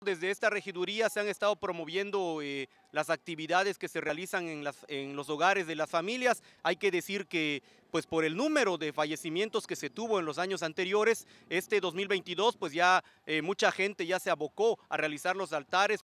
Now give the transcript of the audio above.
Desde esta regiduría se han estado promoviendo eh, las actividades que se realizan en, los hogares de las familias. Hay que decir que, pues por el número de fallecimientos que se tuvo en los años anteriores, este 2022, pues ya eh, mucha gente ya se abocó a realizar los altares.